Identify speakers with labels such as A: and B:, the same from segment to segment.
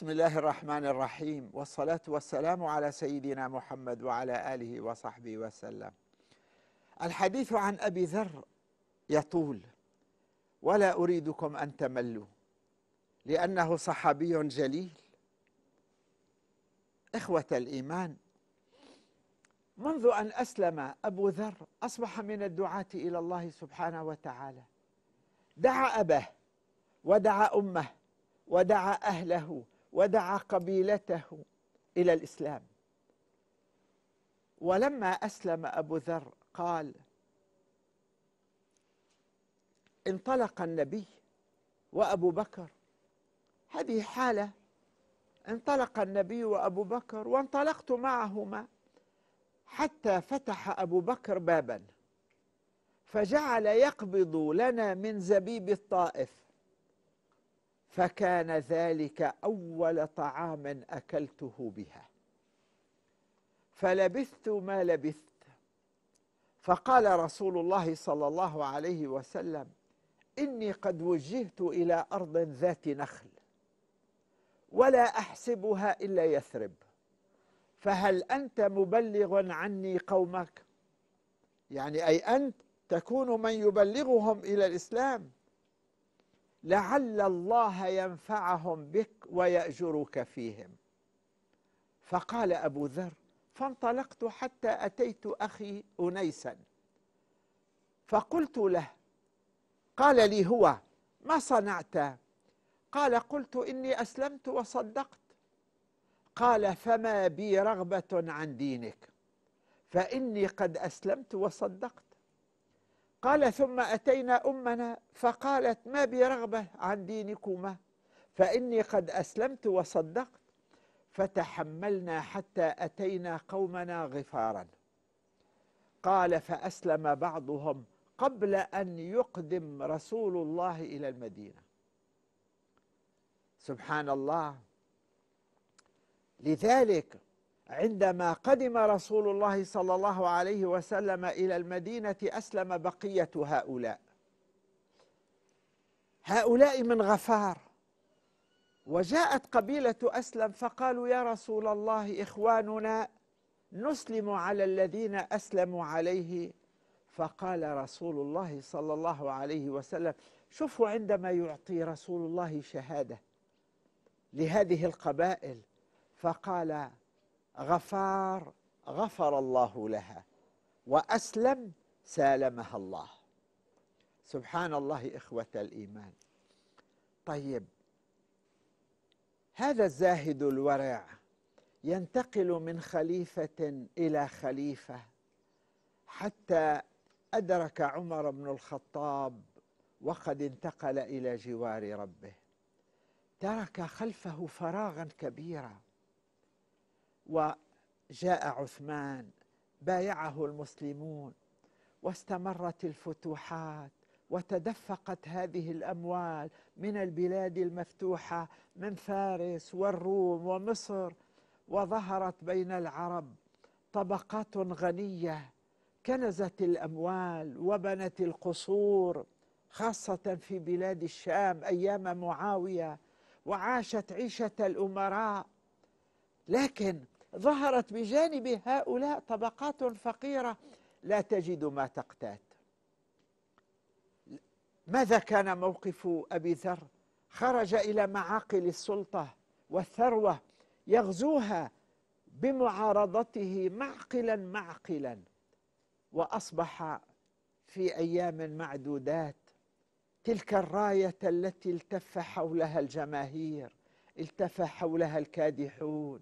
A: بسم الله الرحمن الرحيم والصلاة والسلام على سيدنا محمد وعلى آله وصحبه وسلم الحديث عن أبي ذر يطول ولا أريدكم أن تملوا لأنه صحابي جليل إخوة الإيمان منذ أن أسلم أبو ذر أصبح من الدعاة إلى الله سبحانه وتعالى دعا أباه ودعا أمه ودعا أهله ودعا قبيلته إلى الإسلام ولما أسلم أبو ذر قال انطلق النبي وأبو بكر هذه حالة انطلق النبي وأبو بكر وانطلقت معهما حتى فتح أبو بكر بابا فجعل يقبض لنا من زبيب الطائف فكان ذلك اول طعام اكلته بها فلبثت ما لبثت فقال رسول الله صلى الله عليه وسلم اني قد وجهت الى ارض ذات نخل ولا احسبها الا يثرب فهل انت مبلغ عني قومك يعني اي انت تكون من يبلغهم الى الاسلام لعل الله ينفعهم بك ويأجرك فيهم فقال أبو ذر فانطلقت حتى أتيت أخي أنيسا فقلت له قال لي هو ما صنعت قال قلت إني أسلمت وصدقت قال فما بي رغبة عن دينك فإني قد أسلمت وصدقت قال ثم أتينا أمنا فقالت ما بي رغبة عن دينكما فإني قد أسلمت وصدقت فتحملنا حتى أتينا قومنا غفارا قال فأسلم بعضهم قبل أن يقدم رسول الله إلى المدينة سبحان الله لذلك عندما قدم رسول الله صلى الله عليه وسلم إلى المدينة أسلم بقية هؤلاء هؤلاء من غفار وجاءت قبيلة أسلم فقالوا يا رسول الله إخواننا نسلم على الذين أسلموا عليه فقال رسول الله صلى الله عليه وسلم شوفوا عندما يعطي رسول الله شهادة لهذه القبائل فقال غفار غفر الله لها وأسلم سالمها الله سبحان الله إخوة الإيمان طيب هذا الزاهد الورع ينتقل من خليفة إلى خليفة حتى أدرك عمر بن الخطاب وقد انتقل إلى جوار ربه ترك خلفه فراغا كبيرا وجاء عثمان بايعه المسلمون واستمرت الفتوحات وتدفقت هذه الاموال من البلاد المفتوحه من فارس والروم ومصر وظهرت بين العرب طبقات غنيه كنزت الاموال وبنت القصور خاصه في بلاد الشام ايام معاويه وعاشت عيشه الامراء لكن ظهرت بجانب هؤلاء طبقات فقيرة لا تجد ما تقتات ماذا كان موقف أبي ذر خرج إلى معاقل السلطة والثروة يغزوها بمعارضته معقلا معقلا وأصبح في أيام معدودات تلك الراية التي التف حولها الجماهير التف حولها الكادحون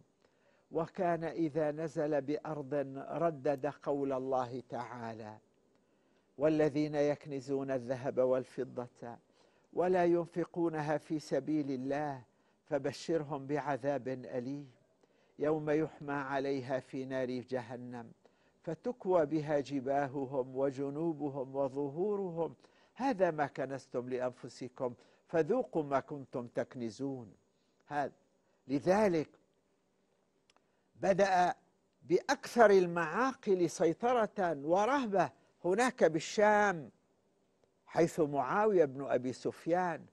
A: وكان اذا نزل بارض ردد قول الله تعالى والذين يكنزون الذهب والفضه ولا ينفقونها في سبيل الله فبشرهم بعذاب اليم يوم يحمى عليها في نار جهنم فتكوى بها جباههم وجنوبهم وظهورهم هذا ما كنستم لانفسكم فذوقوا ما كنتم تكنزون هذا لذلك بدأ بأكثر المعاقل سيطرة ورهبة هناك بالشام حيث معاوية بن أبي سفيان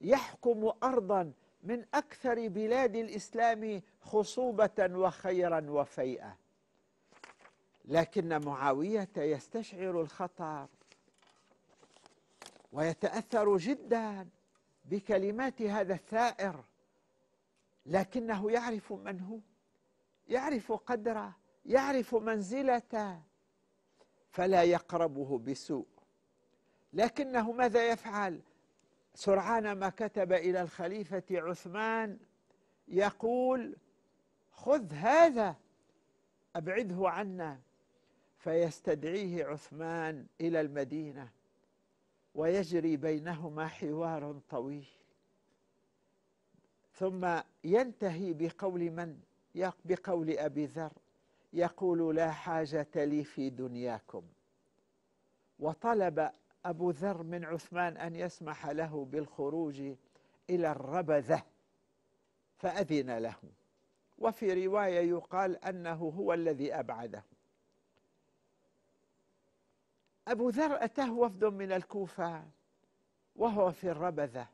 A: يحكم أرضا من أكثر بلاد الإسلام خصوبة وخيرا وفيئة لكن معاوية يستشعر الخطر ويتأثر جدا بكلمات هذا الثائر لكنه يعرف من هو يعرف قدره يعرف منزلته فلا يقربه بسوء لكنه ماذا يفعل سرعان ما كتب الى الخليفه عثمان يقول خذ هذا ابعده عنا فيستدعيه عثمان الى المدينه ويجري بينهما حوار طويل ثم ينتهي بقول من بقول أبي ذر يقول لا حاجة لي في دنياكم وطلب أبو ذر من عثمان أن يسمح له بالخروج إلى الربذة فأذن له وفي رواية يقال أنه هو الذي أبعده أبو ذر أتاه وفد من الكوفة وهو في الربذة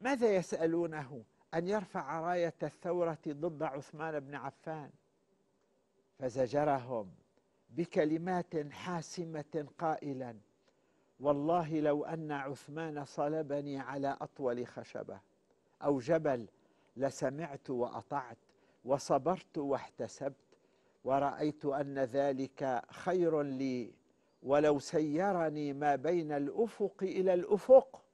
A: ماذا يسألونه؟ أن يرفع راية الثورة ضد عثمان بن عفان فزجرهم بكلمات حاسمة قائلا والله لو أن عثمان صلبني على أطول خشبة أو جبل لسمعت وأطعت وصبرت واحتسبت ورأيت أن ذلك خير لي ولو سيرني ما بين الأفق إلى الأفق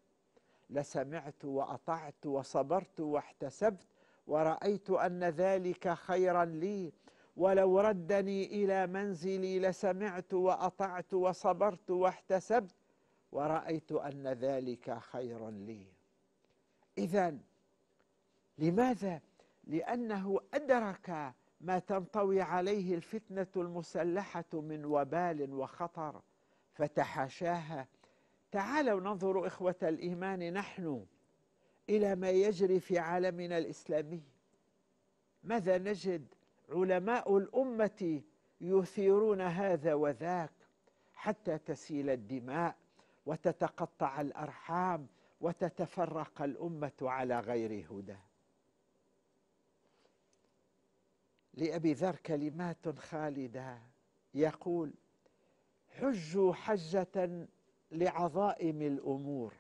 A: لسمعت واطعت وصبرت واحتسبت ورايت ان ذلك خيرا لي ولو ردني الى منزلي لسمعت واطعت وصبرت واحتسبت ورايت ان ذلك خيرا لي اذا لماذا لانه ادرك ما تنطوي عليه الفتنه المسلحه من وبال وخطر فتحاشاها تعالوا ننظر إخوة الإيمان نحن إلى ما يجري في عالمنا الإسلامي ماذا نجد علماء الأمة يثيرون هذا وذاك حتى تسيل الدماء وتتقطع الأرحام وتتفرق الأمة على غير هدى لأبي ذر كلمات خالدة يقول حجوا حجة لعظائم الأمور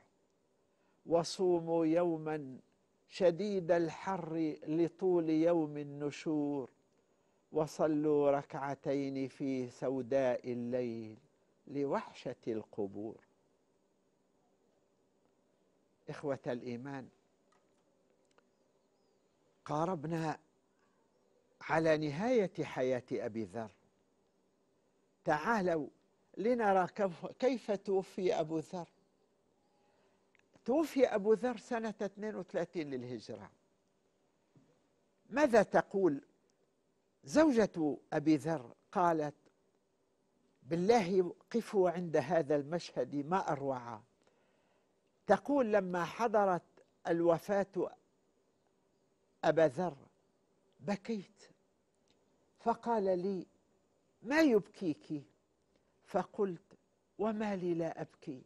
A: وصوموا يوما شديد الحر لطول يوم النشور وصلوا ركعتين في سوداء الليل لوحشة القبور إخوة الإيمان قاربنا على نهاية حياة أبي ذر تعالوا لنرى كيف توفي أبو ذر توفي أبو ذر سنة 32 للهجرة ماذا تقول زوجة أبي ذر قالت بالله قفوا عند هذا المشهد ما أروع تقول لما حضرت الوفاة أبا ذر بكيت فقال لي ما يبكيك فقلت وما لي لا أبكي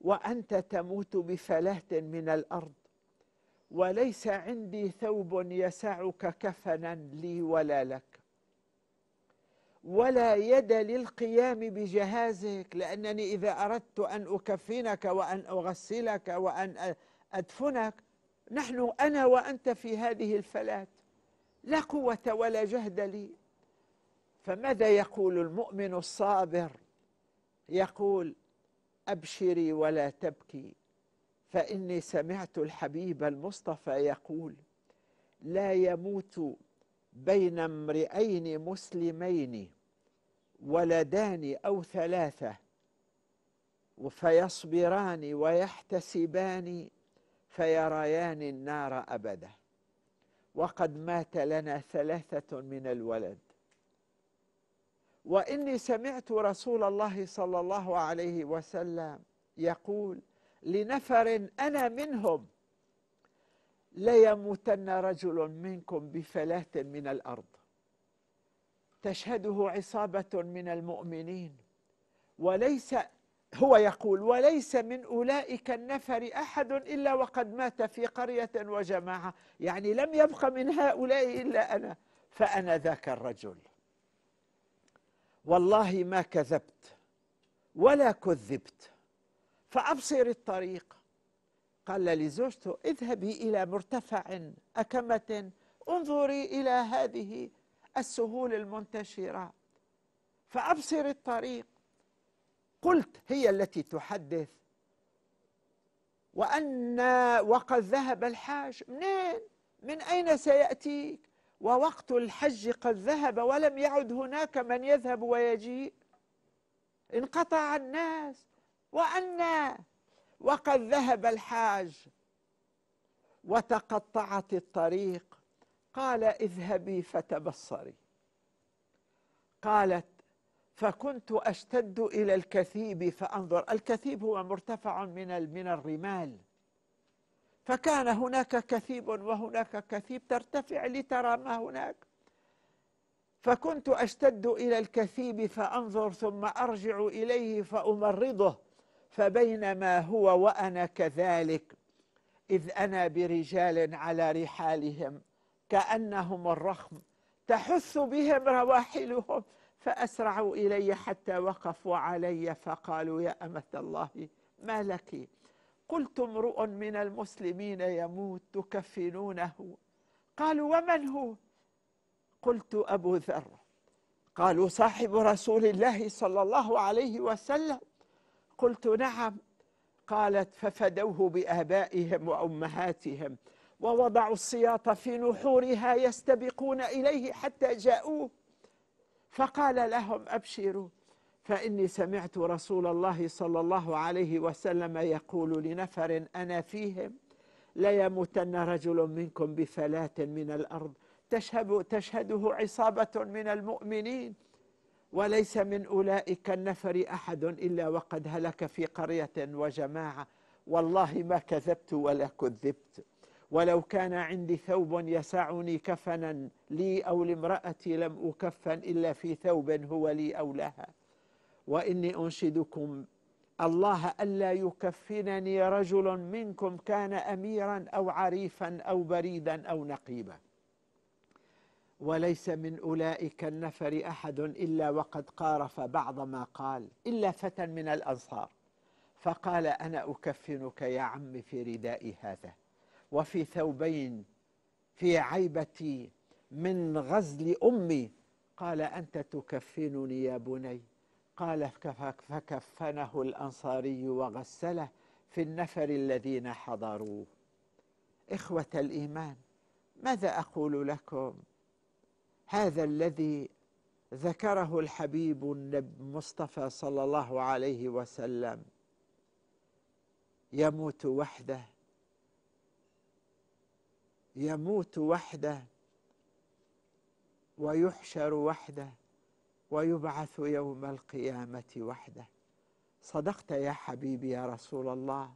A: وأنت تموت بفلاة من الأرض وليس عندي ثوب يسعك كفنا لي ولا لك ولا يد للقيام بجهازك لأنني إذا أردت أن أكفنك وأن أغسلك وأن أدفنك نحن أنا وأنت في هذه الفلاة لا قوة ولا جهد لي فماذا يقول المؤمن الصابر يقول أبشري ولا تبكي فإني سمعت الحبيب المصطفى يقول لا يموت بين امرئين مسلمين ولدان أو ثلاثة فيصبران ويحتسبان فيريان النار أبدا وقد مات لنا ثلاثة من الولد واني سمعت رسول الله صلى الله عليه وسلم يقول لنفر انا منهم ليموتن رجل منكم بفلاه من الارض تشهده عصابه من المؤمنين وليس هو يقول وليس من اولئك النفر احد الا وقد مات في قريه وجماعه يعني لم يبق من هؤلاء الا انا فانا ذاك الرجل والله ما كذبت ولا كذبت فأبصر الطريق قال لزوجته اذهبي إلى مرتفع أكمة انظري إلى هذه السهول المنتشرة فأبصر الطريق قلت هي التي تحدث وأن وقد ذهب الحاج منين من أين سيأتيك ووقت الحج قد ذهب ولم يعد هناك من يذهب ويجيء انقطع الناس وأنا وقد ذهب الحاج وتقطعت الطريق قال اذهبي فتبصري قالت فكنت أشتد إلى الكثيب فأنظر الكثيب هو مرتفع من من الرمال فكان هناك كثيب وهناك كثيب ترتفع لترى ما هناك فكنت أشتد إلى الكثيب فأنظر ثم أرجع إليه فأمرضه فبينما هو وأنا كذلك إذ أنا برجال على رحالهم كأنهم الرخم تحث بهم رواحلهم فأسرعوا إلي حتى وقفوا علي فقالوا يا أمة الله ما لك قلت امرؤ من المسلمين يموت تكفنونه قالوا ومن هو قلت ابو ذر قالوا صاحب رسول الله صلى الله عليه وسلم قلت نعم قالت ففدوه بابائهم وامهاتهم ووضعوا السياط في نحورها يستبقون اليه حتى جاءوه فقال لهم ابشروا فإني سمعت رسول الله صلى الله عليه وسلم يقول لنفر أنا فيهم ليموتن رجل منكم بفلاة من الأرض تشهد تشهده عصابة من المؤمنين وليس من أولئك النفر أحد إلا وقد هلك في قرية وجماعة والله ما كذبت ولا كذبت ولو كان عندي ثوب يسعني كفنا لي أو لامرأتي لم أكفن إلا في ثوب هو لي أو لها واني انشدكم الله الا يكفنني رجل منكم كان اميرا او عريفا او بريدا او نقيبا وليس من اولئك النفر احد الا وقد قارف بعض ما قال الا فتى من الانصار فقال انا اكفنك يا عم في ردائي هذا وفي ثوبين في عيبتي من غزل امي قال انت تكفنني يا بني قال فكفنه الأنصاري وغسله في النفر الذين حضروه إخوة الإيمان ماذا أقول لكم هذا الذي ذكره الحبيب المصطفى صلى الله عليه وسلم يموت وحده يموت وحده ويحشر وحده ويبعث يوم القيامة وحده صدقت يا حبيبي يا رسول الله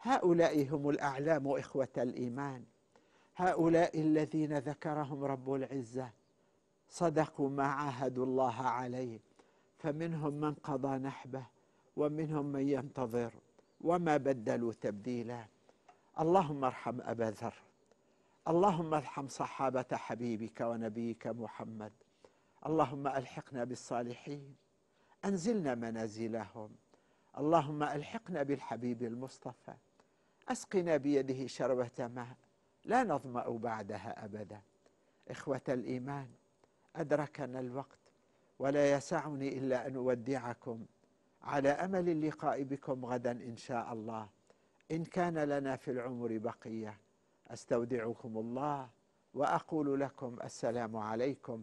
A: هؤلاء هم الأعلام إخوة الإيمان هؤلاء الذين ذكرهم رب العزة صدقوا ما عاهدوا الله عليه فمنهم من قضى نحبه ومنهم من ينتظر وما بدلوا تبديلا اللهم ارحم أبا ذر اللهم ارحم صحابة حبيبك ونبيك محمد اللهم الحقنا بالصالحين انزلنا منازلهم اللهم الحقنا بالحبيب المصطفى اسقنا بيده شربه ماء لا نظما بعدها ابدا اخوه الايمان ادركنا الوقت ولا يسعني الا ان اودعكم على امل اللقاء بكم غدا ان شاء الله ان كان لنا في العمر بقيه استودعكم الله واقول لكم السلام عليكم